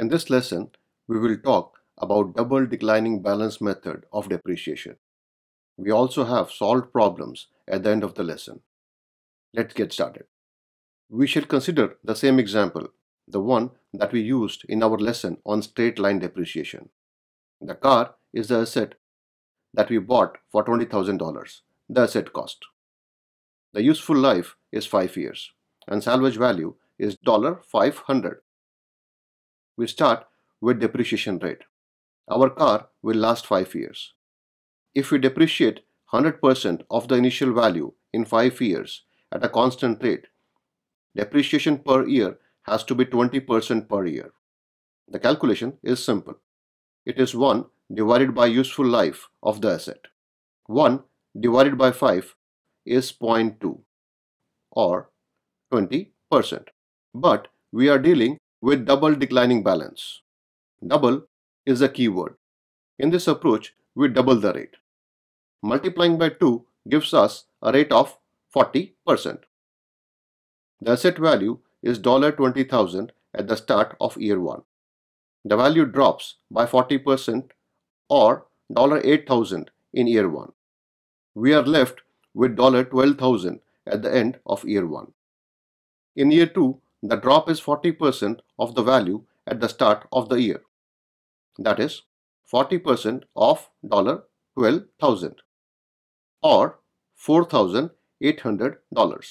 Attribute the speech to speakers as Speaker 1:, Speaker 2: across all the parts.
Speaker 1: In this lesson, we will talk about double declining balance method of depreciation. We also have solved problems at the end of the lesson. Let's get started. We shall consider the same example, the one that we used in our lesson on straight line depreciation. The car is the asset that we bought for $20,000, the asset cost. The useful life is 5 years and salvage value is $500 we start with depreciation rate. Our car will last 5 years. If we depreciate 100% of the initial value in 5 years at a constant rate, depreciation per year has to be 20% per year. The calculation is simple. It is 1 divided by useful life of the asset. 1 divided by 5 is 0.2 or 20%. But we are dealing with double declining balance. Double is a key word. In this approach, we double the rate. Multiplying by 2 gives us a rate of 40%. The asset value is $20,000 at the start of year 1. The value drops by 40% or $8,000 in year 1. We are left with $12,000 at the end of year 1. In year 2, the drop is 40% of the value at the start of the year. That is 40% of $12,000 or $4,800.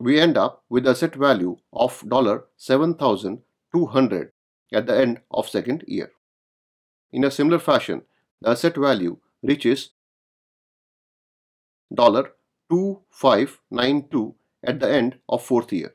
Speaker 1: We end up with asset value of $7,200 at the end of second year. In a similar fashion, the asset value reaches $2592 at the end of fourth year.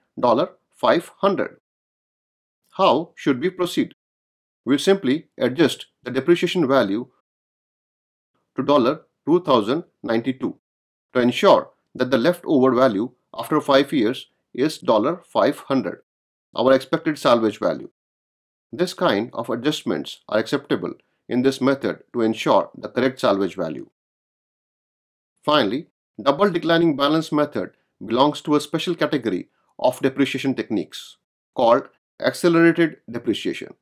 Speaker 1: $500. How should we proceed? We simply adjust the depreciation value to $2092 to ensure that the leftover value after 5 years is $500, our expected salvage value. This kind of adjustments are acceptable in this method to ensure the correct salvage value. Finally, double declining balance method belongs to a special category of depreciation techniques called accelerated depreciation.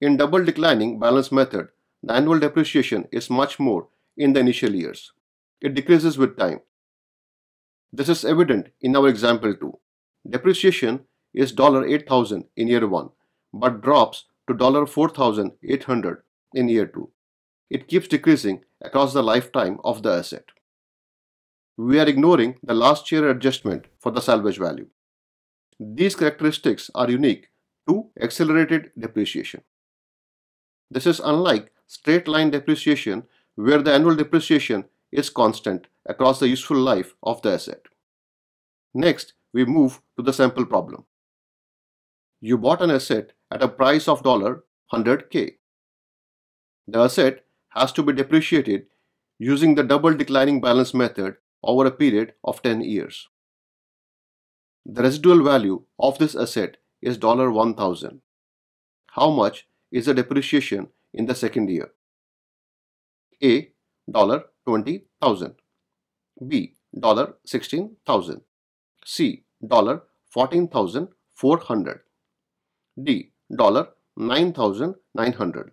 Speaker 1: In double declining balance method, the annual depreciation is much more in the initial years. It decreases with time. This is evident in our example 2. Depreciation is $8,000 in year 1 but drops to $4,800 in year 2. It keeps decreasing across the lifetime of the asset we are ignoring the last year adjustment for the salvage value. These characteristics are unique to accelerated depreciation. This is unlike straight line depreciation where the annual depreciation is constant across the useful life of the asset. Next, we move to the sample problem. You bought an asset at a price of $100k. The asset has to be depreciated using the double declining balance method over a period of 10 years. The residual value of this asset is $1000. How much is the depreciation in the second year? A. $20,000 B. $16,000 C. $14,400 D. $9,900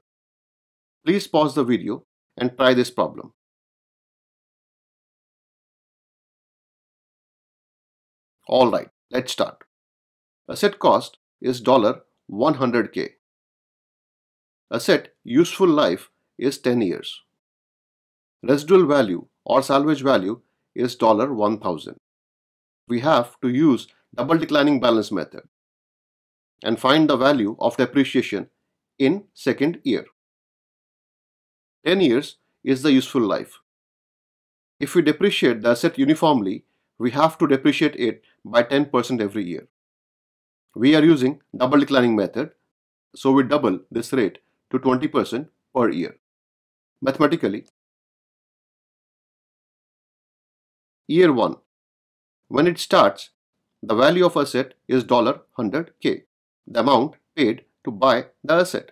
Speaker 1: Please pause the video and try this problem. Alright, let's start. Asset cost is $100k. Asset useful life is 10 years. Residual value or salvage value is $1000. We have to use double declining balance method and find the value of depreciation in second year. 10 years is the useful life. If we depreciate the asset uniformly we have to depreciate it by 10% every year. We are using double declining method, so we double this rate to 20% per year. Mathematically, year 1, when it starts, the value of asset is $100k, the amount paid to buy the asset.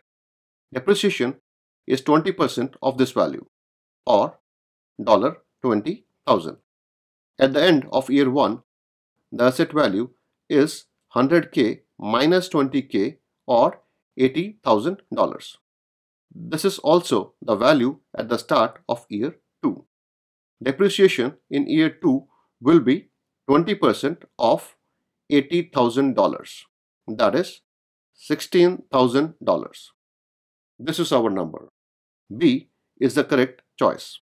Speaker 1: Depreciation is 20% of this value or $20,000. At the end of year 1, the asset value is 100k minus 20k or $80,000. This is also the value at the start of year 2. Depreciation in year 2 will be 20% of $80,000 that is $16,000. This is our number. B is the correct choice.